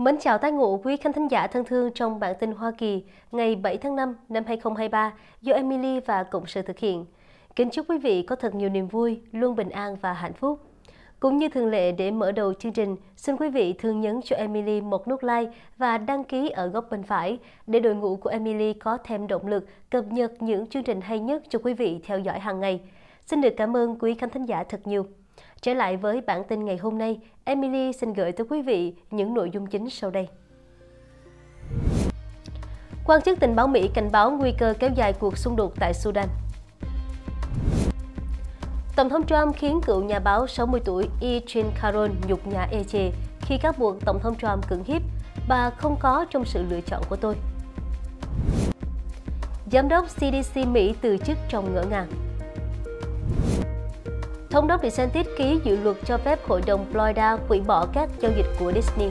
Mến chào tái ngộ quý khán thính giả thân thương trong bản tin Hoa Kỳ ngày 7 tháng 5 năm 2023 do Emily và Cộng sự thực hiện. Kính chúc quý vị có thật nhiều niềm vui, luôn bình an và hạnh phúc. Cũng như thường lệ để mở đầu chương trình, xin quý vị thường nhấn cho Emily một nút like và đăng ký ở góc bên phải để đội ngũ của Emily có thêm động lực cập nhật những chương trình hay nhất cho quý vị theo dõi hàng ngày. Xin được cảm ơn quý khán thính giả thật nhiều. Trở lại với bản tin ngày hôm nay, Emily xin gửi tới quý vị những nội dung chính sau đây. Quan chức tình báo Mỹ cảnh báo nguy cơ kéo dài cuộc xung đột tại Sudan. Tổng thống Trump khiến cựu nhà báo 60 tuổi E. Jean Caron nhục nhã e chê khi các buộc Tổng thống Trump cưỡng hiếp bà không có trong sự lựa chọn của tôi. Giám đốc CDC Mỹ từ chức trong ngỡ ngàng. Thống đốc DeSantis ký dự luật cho phép hội đồng Florida hủy bỏ các giao dịch của Disney.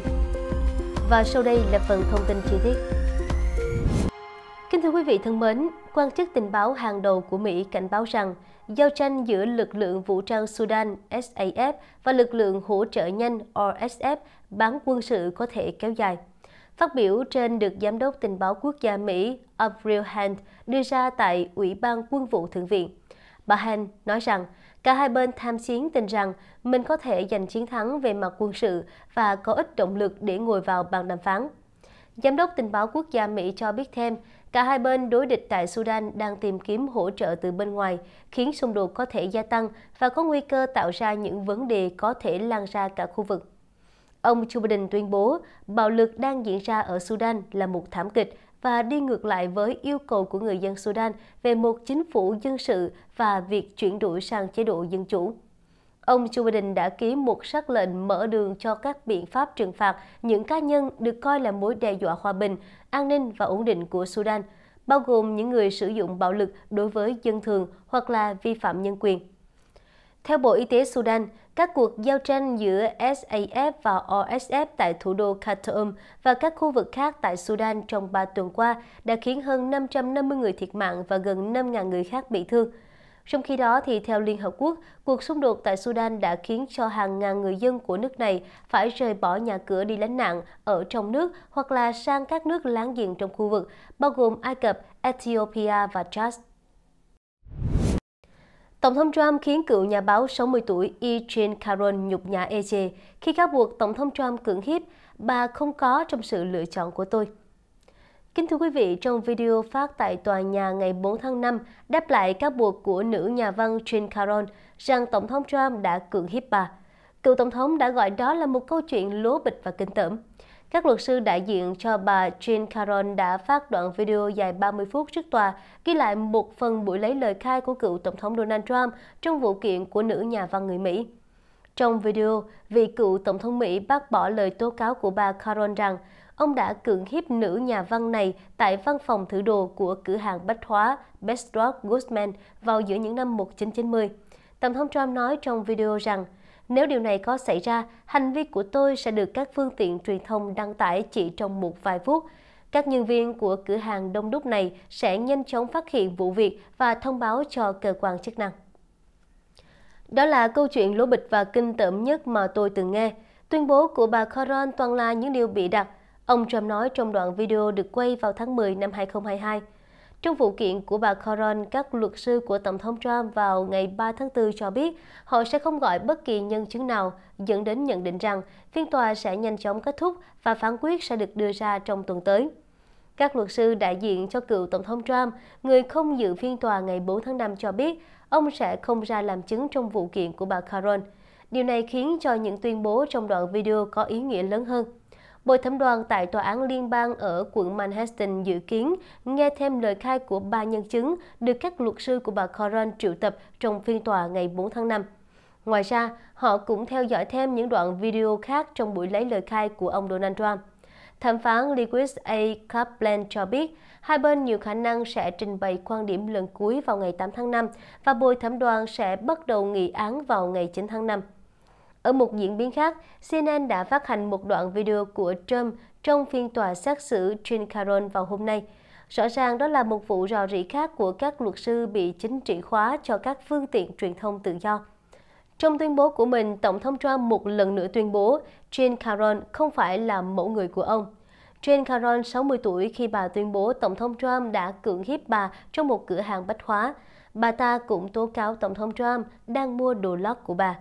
Và sau đây là phần thông tin chi tiết. Kính thưa quý vị thân mến, quan chức tình báo hàng đầu của Mỹ cảnh báo rằng giao tranh giữa lực lượng vũ trang Sudan SAF và lực lượng hỗ trợ nhanh RSF bán quân sự có thể kéo dài. Phát biểu trên được Giám đốc Tình báo Quốc gia Mỹ Avril Hand, đưa ra tại Ủy ban Quân vụ Thượng viện. Bà Han nói rằng cả hai bên tham chiến tin rằng mình có thể giành chiến thắng về mặt quân sự và có ít động lực để ngồi vào bàn đàm phán. Giám đốc tình báo quốc gia Mỹ cho biết thêm, cả hai bên đối địch tại Sudan đang tìm kiếm hỗ trợ từ bên ngoài, khiến xung đột có thể gia tăng và có nguy cơ tạo ra những vấn đề có thể lan ra cả khu vực. Ông Joe Biden tuyên bố bạo lực đang diễn ra ở Sudan là một thảm kịch và đi ngược lại với yêu cầu của người dân Sudan về một chính phủ dân sự và việc chuyển đổi sang chế độ dân chủ. Ông Joe Biden đã ký một sắc lệnh mở đường cho các biện pháp trừng phạt những cá nhân được coi là mối đe dọa hòa bình, an ninh và ổn định của Sudan, bao gồm những người sử dụng bạo lực đối với dân thường hoặc là vi phạm nhân quyền. Theo Bộ Y tế Sudan, các cuộc giao tranh giữa SAF và OSF tại thủ đô Khartoum và các khu vực khác tại Sudan trong 3 tuần qua đã khiến hơn 550 người thiệt mạng và gần 5.000 người khác bị thương. Trong khi đó, thì theo Liên Hợp Quốc, cuộc xung đột tại Sudan đã khiến cho hàng ngàn người dân của nước này phải rời bỏ nhà cửa đi lánh nạn ở trong nước hoặc là sang các nước láng giềng trong khu vực, bao gồm Ai Cập, Ethiopia và Chad. Tổng thống Trump khiến cựu nhà báo 60 tuổi E. Jean Carroll nhục nhã chê khi cáo buộc Tổng thống Trump cưỡng hiếp bà không có trong sự lựa chọn của tôi. Kính thưa quý vị, trong video phát tại tòa nhà ngày 4 tháng 5, đáp lại cáo buộc của nữ nhà văn Jean Caron rằng Tổng thống Trump đã cưỡng hiếp bà. Cựu Tổng thống đã gọi đó là một câu chuyện lố bịch và kinh tởm. Các luật sư đại diện cho bà Jean Caron đã phát đoạn video dài 30 phút trước tòa, ghi lại một phần buổi lấy lời khai của cựu Tổng thống Donald Trump trong vụ kiện của nữ nhà văn người Mỹ. Trong video, vị cựu Tổng thống Mỹ bác bỏ lời tố cáo của bà Caron rằng ông đã cưỡng hiếp nữ nhà văn này tại văn phòng thử đồ của cửa hàng bách hóa Bestrock Goodman vào giữa những năm 1990. Tổng thống Trump nói trong video rằng nếu điều này có xảy ra, hành vi của tôi sẽ được các phương tiện truyền thông đăng tải chỉ trong một vài phút. Các nhân viên của cửa hàng đông đúc này sẽ nhanh chóng phát hiện vụ việc và thông báo cho cơ quan chức năng. Đó là câu chuyện lố bịch và kinh tởm nhất mà tôi từng nghe. Tuyên bố của bà Coron toàn là những điều bị đặt, ông Trump nói trong đoạn video được quay vào tháng 10 năm 2022. Trong vụ kiện của bà Coron, các luật sư của Tổng thống Trump vào ngày 3 tháng 4 cho biết họ sẽ không gọi bất kỳ nhân chứng nào, dẫn đến nhận định rằng phiên tòa sẽ nhanh chóng kết thúc và phán quyết sẽ được đưa ra trong tuần tới. Các luật sư đại diện cho cựu Tổng thống Trump, người không dự phiên tòa ngày 4 tháng 5 cho biết ông sẽ không ra làm chứng trong vụ kiện của bà Caron. Điều này khiến cho những tuyên bố trong đoạn video có ý nghĩa lớn hơn. Bồi thẩm đoàn tại Tòa án Liên bang ở quận Manhattan dự kiến nghe thêm lời khai của ba nhân chứng được các luật sư của bà Coron triệu tập trong phiên tòa ngày 4 tháng 5. Ngoài ra, họ cũng theo dõi thêm những đoạn video khác trong buổi lấy lời khai của ông Donald Trump. Thẩm phán Lewis A. Kaplan cho biết, hai bên nhiều khả năng sẽ trình bày quan điểm lần cuối vào ngày 8 tháng 5 và bồi thẩm đoàn sẽ bắt đầu nghị án vào ngày 9 tháng 5. Ở một diễn biến khác, CNN đã phát hành một đoạn video của Trump trong phiên tòa xét xử Trin Caron vào hôm nay. Rõ ràng đó là một vụ rò rỉ khác của các luật sư bị chính trị hóa cho các phương tiện truyền thông tự do. Trong tuyên bố của mình, Tổng thống Trump một lần nữa tuyên bố Jean Caron không phải là mẫu người của ông. Jean Caron 60 tuổi khi bà tuyên bố Tổng thống Trump đã cưỡng hiếp bà trong một cửa hàng bách hóa. Bà ta cũng tố cáo Tổng thống Trump đang mua đồ lót của bà.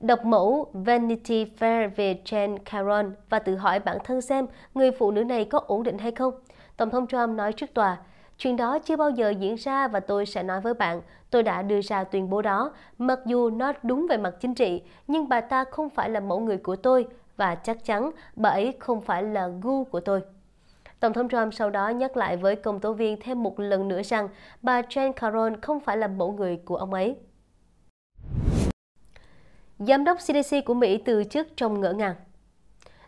Đọc mẫu Vanity Fair về Jane Caron và tự hỏi bản thân xem người phụ nữ này có ổn định hay không. Tổng thống Trump nói trước tòa, chuyện đó chưa bao giờ diễn ra và tôi sẽ nói với bạn, tôi đã đưa ra tuyên bố đó. Mặc dù nó đúng về mặt chính trị, nhưng bà ta không phải là mẫu người của tôi và chắc chắn bà ấy không phải là gu của tôi. Tổng thống Trump sau đó nhắc lại với công tố viên thêm một lần nữa rằng bà Jane Caron không phải là mẫu người của ông ấy. Giám đốc CDC của Mỹ từ chức trong ngỡ ngàng.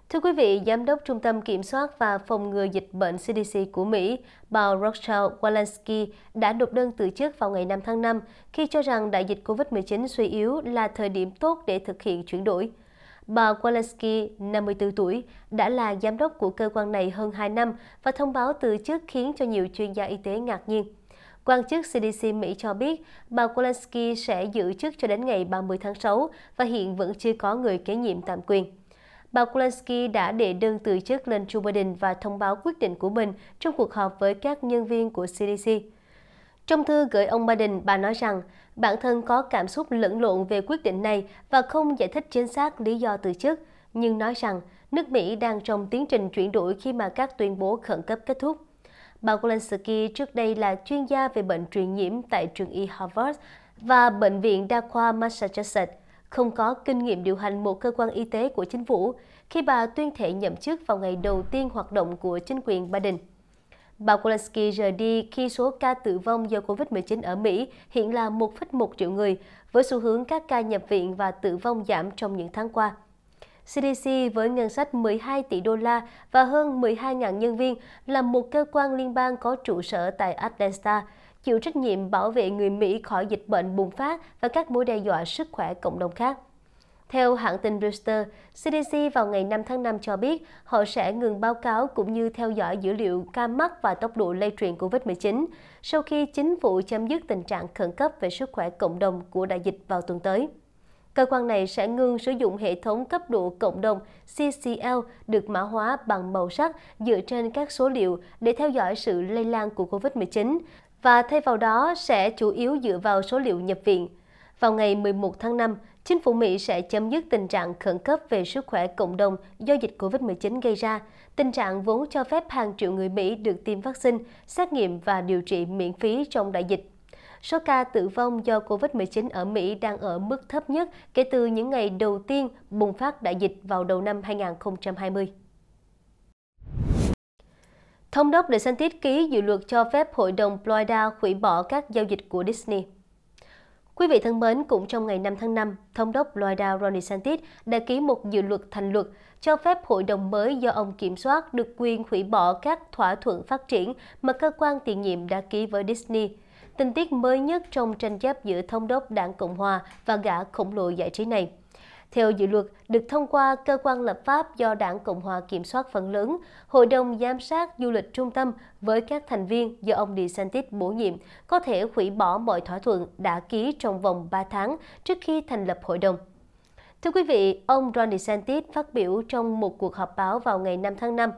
Thưa quý vị, Giám đốc Trung tâm Kiểm soát và Phòng ngừa Dịch bệnh CDC của Mỹ, bà Rochelle Walensky đã nộp đơn từ chức vào ngày 5 tháng 5 khi cho rằng đại dịch COVID-19 suy yếu là thời điểm tốt để thực hiện chuyển đổi. Bà Walensky, 54 tuổi, đã là giám đốc của cơ quan này hơn 2 năm và thông báo từ chức khiến cho nhiều chuyên gia y tế ngạc nhiên. Quan chức CDC Mỹ cho biết bà Zelensky sẽ giữ chức cho đến ngày 30 tháng 6 và hiện vẫn chưa có người kế nhiệm tạm quyền. Bà Zelensky đã đệ đơn từ chức lên Joe Biden và thông báo quyết định của mình trong cuộc họp với các nhân viên của CDC. Trong thư gửi ông Biden, bà nói rằng bản thân có cảm xúc lẫn lộn về quyết định này và không giải thích chính xác lý do từ chức, nhưng nói rằng nước Mỹ đang trong tiến trình chuyển đổi khi mà các tuyên bố khẩn cấp kết thúc. Bà Golensky trước đây là chuyên gia về bệnh truyền nhiễm tại trường y Harvard và Bệnh viện Đa khoa Massachusetts, không có kinh nghiệm điều hành một cơ quan y tế của chính phủ khi bà tuyên thệ nhậm chức vào ngày đầu tiên hoạt động của chính quyền Biden. Bà Zelensky rời đi khi số ca tử vong do COVID-19 ở Mỹ hiện là 1,1 triệu người, với xu hướng các ca nhập viện và tử vong giảm trong những tháng qua. CDC với ngân sách 12 tỷ đô la và hơn 12.000 nhân viên là một cơ quan liên bang có trụ sở tại Atlanta, chịu trách nhiệm bảo vệ người Mỹ khỏi dịch bệnh bùng phát và các mối đe dọa sức khỏe cộng đồng khác. Theo hãng tin Reuters, CDC vào ngày 5 tháng 5 cho biết họ sẽ ngừng báo cáo cũng như theo dõi dữ liệu ca mắc và tốc độ lây truyền COVID-19 sau khi chính phủ chấm dứt tình trạng khẩn cấp về sức khỏe cộng đồng của đại dịch vào tuần tới. Cơ quan này sẽ ngưng sử dụng hệ thống cấp độ cộng đồng CCL được mã hóa bằng màu sắc dựa trên các số liệu để theo dõi sự lây lan của COVID-19 và thay vào đó sẽ chủ yếu dựa vào số liệu nhập viện. Vào ngày 11 tháng 5, chính phủ Mỹ sẽ chấm dứt tình trạng khẩn cấp về sức khỏe cộng đồng do dịch COVID-19 gây ra, tình trạng vốn cho phép hàng triệu người Mỹ được tiêm vaccine, xét nghiệm và điều trị miễn phí trong đại dịch số ca tử vong do COVID-19 ở Mỹ đang ở mức thấp nhất kể từ những ngày đầu tiên bùng phát đại dịch vào đầu năm 2020. Thống đốc DeSantis ký dự luật cho phép Hội đồng Florida hủy bỏ các giao dịch của Disney. Quý vị thân mến, cũng trong ngày 5 tháng 5, Thống đốc Florida Ron DeSantis đã ký một dự luật thành luật cho phép hội đồng mới do ông kiểm soát được quyền hủy bỏ các thỏa thuận phát triển mà cơ quan tiền nhiệm đã ký với Disney tình tiết mới nhất trong tranh chấp giữa thống đốc đảng Cộng Hòa và gã khổng lồ giải trí này. Theo dự luật được thông qua cơ quan lập pháp do Đảng Cộng hòa kiểm soát phần lớn, Hội đồng giám sát du lịch trung tâm với các thành viên do ông DeSantis bổ nhiệm có thể hủy bỏ mọi thỏa thuận đã ký trong vòng 3 tháng trước khi thành lập hội đồng. Thưa quý vị, ông Ron DeSantis phát biểu trong một cuộc họp báo vào ngày 5 tháng 5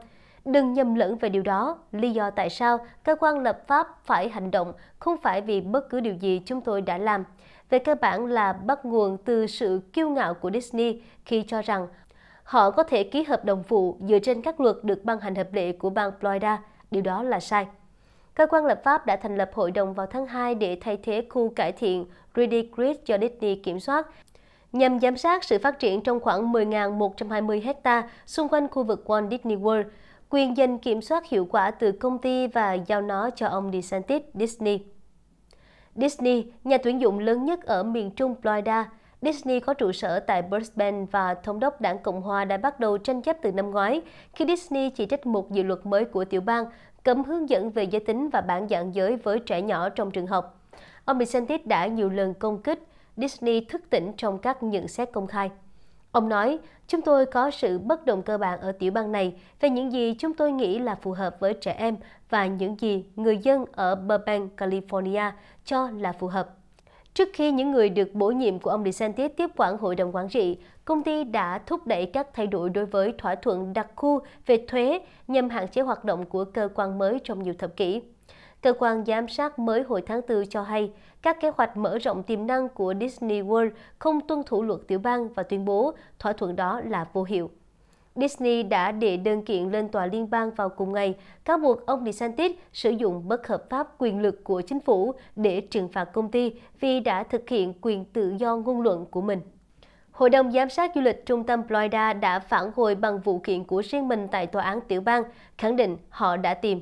Đừng nhầm lẫn về điều đó, lý do tại sao cơ quan lập pháp phải hành động không phải vì bất cứ điều gì chúng tôi đã làm. Về cơ bản là bắt nguồn từ sự kiêu ngạo của Disney khi cho rằng họ có thể ký hợp đồng phụ dựa trên các luật được ban hành hợp lệ của bang Florida. Điều đó là sai. Cơ quan lập pháp đã thành lập hội đồng vào tháng 2 để thay thế khu cải thiện Reedy Creek do Disney kiểm soát, nhằm giám sát sự phát triển trong khoảng 10.120 hecta xung quanh khu vực Walt Disney World – quyền giành kiểm soát hiệu quả từ công ty và giao nó cho ông DeSantis Disney. Disney, nhà tuyển dụng lớn nhất ở miền Trung Florida, Disney có trụ sở tại Brisbane và thống đốc đảng Cộng hòa đã bắt đầu tranh chấp từ năm ngoái khi Disney chỉ trích một dự luật mới của tiểu bang cấm hướng dẫn về giới tính và bản dạng giới với trẻ nhỏ trong trường học. Ông DeSantis đã nhiều lần công kích Disney thức tỉnh trong các nhận xét công khai. Ông nói, chúng tôi có sự bất đồng cơ bản ở tiểu bang này về những gì chúng tôi nghĩ là phù hợp với trẻ em và những gì người dân ở Burbank, California cho là phù hợp. Trước khi những người được bổ nhiệm của ông DeSantis tiếp quản hội đồng quản trị, công ty đã thúc đẩy các thay đổi đối với thỏa thuận đặc khu về thuế nhằm hạn chế hoạt động của cơ quan mới trong nhiều thập kỷ. Cơ quan giám sát mới hồi tháng 4 cho hay, các kế hoạch mở rộng tiềm năng của Disney World không tuân thủ luật tiểu bang và tuyên bố thỏa thuận đó là vô hiệu. Disney đã đệ đơn kiện lên tòa liên bang vào cùng ngày, cáo buộc ông DeSantis sử dụng bất hợp pháp quyền lực của chính phủ để trừng phạt công ty vì đã thực hiện quyền tự do ngôn luận của mình. Hội đồng giám sát du lịch trung tâm Florida đã phản hồi bằng vụ kiện của riêng mình tại tòa án tiểu bang, khẳng định họ đã tìm